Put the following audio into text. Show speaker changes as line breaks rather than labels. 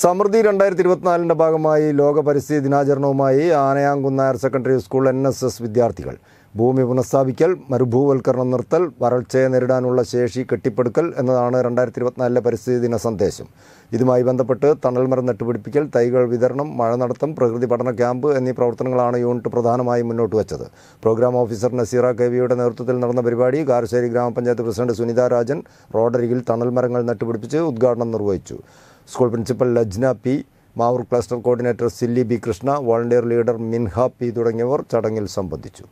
സമൃദ്ധി രണ്ടായിരത്തി ഇരുപത്തിനാലിൻ്റെ ഭാഗമായി ലോക പരിസ്ഥിതി ദിനാചരണവുമായി Anayamkunnu higher secondary school N S S വിദ്യാർത്ഥികൾ ഭൂമി പുനഃസ്ഥാപിക്കൽ മരുഭൂവൽക്കരണം നിർത്തൽ വരൾച്ചയെ നേരിടാനുള്ള ശേഷി കെട്ടിപ്പടുക്കൽ എന്നതാണ് രണ്ടായിരത്തി ഇരുപത്തിനാലിലെ പരിസ്ഥിതി ദിന സന്ദേശം ഇതുമായി ബന്ധപ്പെട്ട് തണൽമരം നട്ടുപിടിപ്പിക്കൽ തൈകൾ വിതരണം മഴ നടത്തം പ്രകൃതി പഠന ക്യാമ്പ് എന്നീ പ്രവർത്തനങ്ങളാണ് യൂണിറ്റ് പ്രധാനമായും മുന്നോട്ട് വച്ചത് പ്രോഗ്രാം ഓഫീസർ നസീറ കേവിയുടെ നേതൃത്വത്തിൽ നടന്ന പരിപാടി കാരശ്ശേരി ഗ്രാമപഞ്ചായത്ത് പ്രസിഡന്റ് സുനിതാ രാജൻ റോഡരികിൽ തണൽമരങ്ങൾ നട്ടുപിടിപ്പിച്ച് ഉദ്ഘാടനം നിർവഹിച്ചു school principal Lajna P Mavoor cluster coordinator Silli B Krishna volunteer leader Minha P തുടങ്ങിയവർ ചടങ്ങിൽ സംബന്ധിച്ചു